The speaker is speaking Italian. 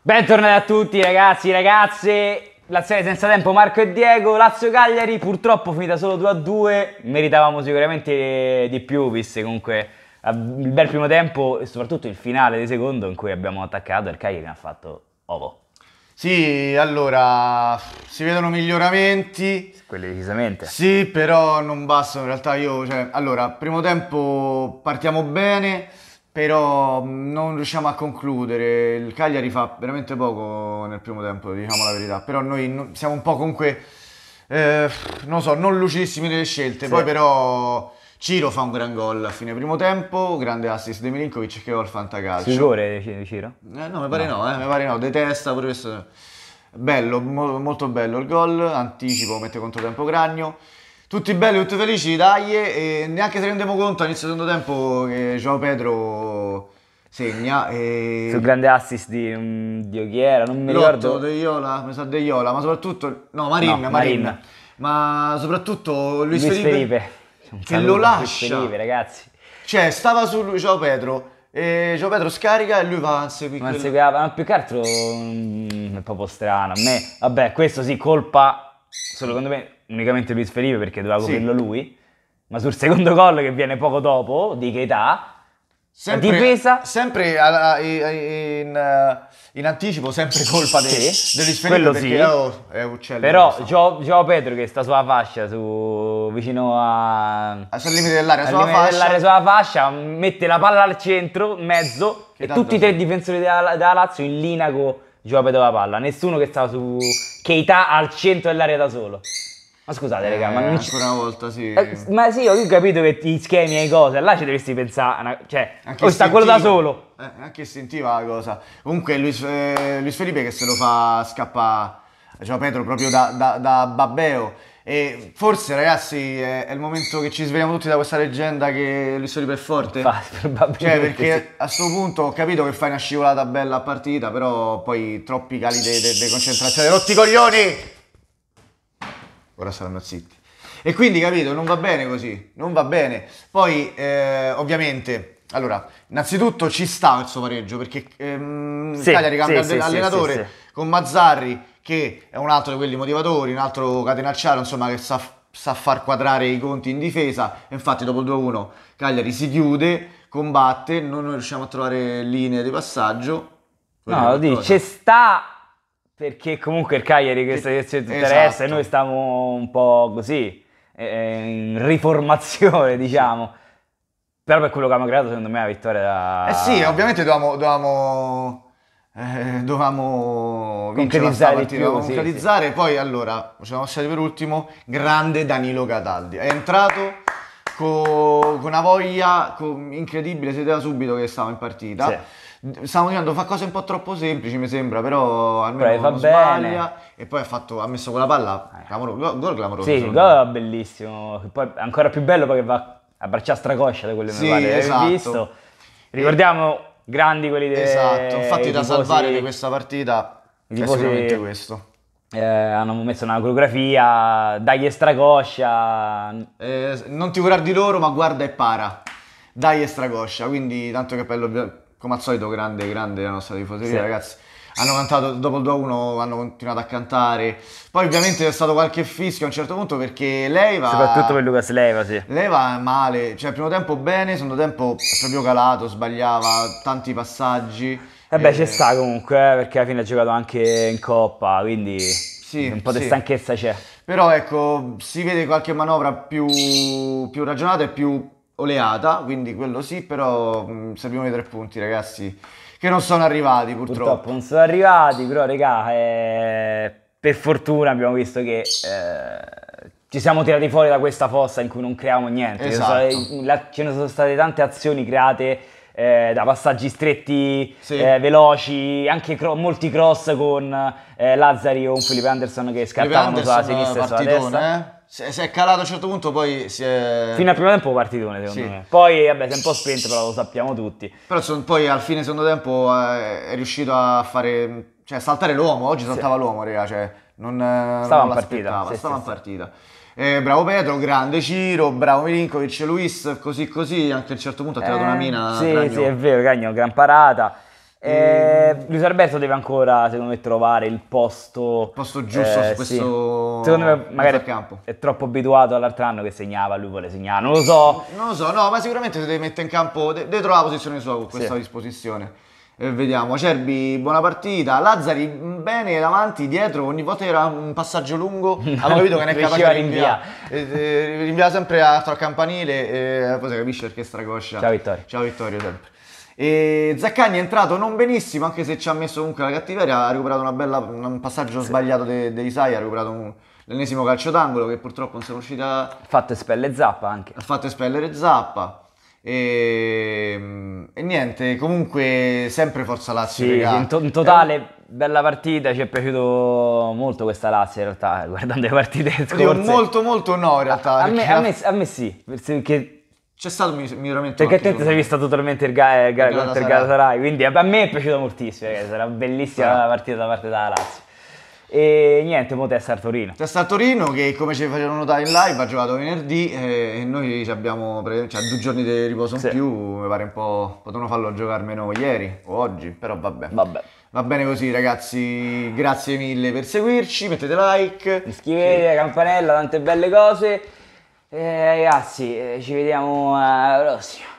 Bentornati a tutti ragazzi, ragazze, la serie senza tempo Marco e Diego, Lazio Cagliari purtroppo finita solo 2-2, a meritavamo sicuramente di più viste comunque eh, il bel primo tempo e soprattutto il finale di secondo in cui abbiamo attaccato il Cagliari ne ha fatto ovo. Sì, allora si vedono miglioramenti. Quelli decisamente. Sì, però non bastano. In realtà io, cioè, allora, primo tempo partiamo bene però mm, non riusciamo a concludere. Il Cagliari fa veramente poco nel primo tempo, diciamo la verità, però noi siamo un po' comunque, eh, non so, non lucidissimi nelle scelte, sì. poi però... Ciro fa un gran gol a fine primo tempo, grande assist di Milinkovic che va al fantacalcio. Sicuro di Ciro? Eh, no, mi pare no, no eh, mi pare no, detesta pure questo. Bello, mo- molto bello il gol, anticipo, mette tempo Gragno. Tutti belli, tutti felici, dai, e neanche se rendiamo conto all'inizio del secondo tempo che Joao Pedro segna. E... Sul grande assist di um, mm, Dioghiera, non mi ricordo. De Iola, mi sa De Iola, ma soprattutto... No, Marin, no, Marin. Marin. Ma soprattutto Luis, Luis Felipe, Felipe. Che lo lascia. Felipe, ragazzi. Cioè, stava su Joao Pedro... E Gio Pedro scarica e lui va a seguire. Ma, quello... ma più che altro mh, mm, è proprio strano. A me, vabbè, questo sì, colpa secondo me unicamente Luis Felipe perché doveva coprirlo sì. lui, ma sul secondo gol che viene poco dopo di che età? sempre, difesa sempre alla, in, eh, in, anticipo sempre colpa dei, sì, degli quello sì. è uccello però Gio, Gio Pedro che sta sulla fascia su, vicino a ah, Sul limite dell'area, sulla, limite fascia. dell'area sulla fascia mette la palla al centro mezzo che e tutti e tre difensori della, della Lazio in linea con Gio Pedro la palla nessuno che stava su Keita al centro dell'area da solo. Ma scusate, eh, raga, ma eh, non ci... una volta, sì. Eh, ma sì, ho capito che ti schemi e cose, là ci dovresti pensare, una... cioè, anche cioè, o sta quello da solo. Eh, anche istintiva la cosa. Comunque, Luis, eh, Luis Felipe che se lo fa scappare, diciamo, Petro, proprio da, da, da Babbeo e forse, ragazzi, è, è, il momento che ci svegliamo tutti da questa leggenda che Luis Oliva è forte. Ah, cioè, perché sì. a questo punto ho capito che fai una scivolata bella a partita, però poi troppi cali di concentrazione. Rotti coglioni! Ora saranno zitti. E quindi, capito, non va bene così, non va bene. Poi, eh, ovviamente, allora, innanzitutto ci sta il suo pareggio, perché ehm, sì, Cagliari cambia sì, allenatore con Mazzarri che è un altro di quelli motivatori, un altro catenacciaro, insomma che sa, sa far quadrare i conti in difesa, E infatti dopo il 2-1 Cagliari si chiude, combatte, non riusciamo a trovare linee di passaggio. No, lo dici, c'è sta perché comunque il Cagliari questa situazione ci interessa esatto. e noi stiamo un po' così, eh, eh in riformazione diciamo. Sì. Però per quello che abbiamo creato secondo me la vittoria... Da... Eh sì, ovviamente dovevamo... dovevamo eh, dovevamo concretizzare, più, dovevamo sì, concretizzare. Sì. poi allora ci siamo per ultimo grande Danilo Cataldi è entrato con, una voglia incredibile, si vedeva subito che stavamo in partita. Sì. Stavo dicendo, fa cose un po' troppo semplici, mi sembra, però almeno però non sbaglia. E poi ha, fatto, ha messo quella palla, eh. clamoro, gol, gol clamoroso. Sì, gol me. bellissimo. Poi ancora più bello perché va a braccia stracoscia da quelle sì, esatto. visto. Ricordiamo, e grandi quelli dei Esatto, infatti da salvare di questa partita tifosi, è sicuramente questo. Eh, hanno messo una coreografia, dagli estragoscia. Eh, non ti curar di loro, ma guarda e para. Dagli estragoscia, quindi tanto cappello come al solito grande, grande la nostra tifoseria, sì. ragazzi hanno cantato dopo il 2-1 hanno continuato a cantare poi ovviamente c'è stato qualche fischio a un certo punto perché lei va soprattutto per Lucas Leiva sì lei va male cioè primo tempo bene secondo tempo proprio calato sbagliava tanti passaggi eh beh e... ci eh, sta comunque eh, perché alla fine ha giocato anche in coppa quindi sì, un po' di sì. stanchezza c'è però ecco si vede qualche manovra più, più ragionata e più oleata quindi quello sì però mh, mm, servivano i tre punti ragazzi che non sono arrivati purtroppo. Purtroppo non sono arrivati, però regà, eh, per fortuna abbiamo visto che... Eh, ci siamo tirati fuori da questa fossa in cui non creiamo niente. Esatto. Ce ne sono state tante azioni create eh, da passaggi stretti, sì. eh, veloci, anche cro- molti cross con eh, Lazzari o un Felipe Anderson che scattavano Anderson sulla sinistra e sulla destra. Eh. Se, se, è calato a un certo punto, poi si è. Fino al primo tempo partitone, secondo sì. me. Poi, vabbè, si è un po' spento, però lo sappiamo tutti. Però son, poi al fine secondo tempo eh, è riuscito a fare. Cioè, saltare l'uomo. Oggi saltava sì. l'uomo, raga. Cioè, non, stava non in partita. Sì, stava in partita. Eh, bravo Pedro, grande Ciro, bravo Milinkovic, Luis, così così, anche a un certo punto ha tirato eh, una mina. Sì, Ragno. sì, è vero, Cagno, gran parata. Eh, ehm. Luis Alberto deve ancora, secondo me, trovare il posto, posto giusto eh, su questo sì. Secondo me, magari campo. è troppo abituato all'altro anno che segnava. Lui vuole segnare, non lo so. Non lo so, no, ma sicuramente deve mettere in campo, deve, trovare la posizione sua con questa sì. disposizione. Eh, vediamo, Cerbi, buona partita. Lazzari, mm, bene davanti, dietro. Ogni volta era un passaggio lungo. Avevo capito che ne è capace di rinviare. Eh, eh rinvia sempre a, a campanile. Eh, poi si capisce perché stracoscia. Ciao, Vittorio. Ciao, Vittorio, sempre. E Zaccagni è entrato non benissimo, anche se ci ha messo comunque la cattiveria, ha recuperato bella, un passaggio sì. sbagliato di de, ha recuperato un, l'ennesimo calcio d'angolo che purtroppo non sono riuscita... Ha fatto espellere Zappa anche. Ha fatto espellere Zappa. E, e, niente, comunque sempre Forza Lazio. Sì, in, to- in, totale eh, bella partita, ci è piaciuto molto questa Lazio in realtà, guardando le partite scorse. Molto molto no in realtà. A, me, a me, a me sì, perché c'è stato un miglioramento. Perché te sei visto totalmente il, ga- ga- il contro il Galatasaray, quindi a me è piaciuto moltissimo, ragazzi, sarà bellissima ah. la partita da parte della Lazio. E niente, mo testa a Torino. Testa a Torino che come ci facevano notare in live ha giocato venerdì e noi abbiamo cioè, due giorni di riposo in sì. più, mi pare un po'... potevano farlo giocare meno ieri o oggi, però vabbè. vabbè. Va bene così ragazzi, grazie mille per seguirci, mettete like. Iscrivetevi, sì. campanella, tante belle cose. E eh, ragazzi, eh, ci vediamo eh, alla prossima.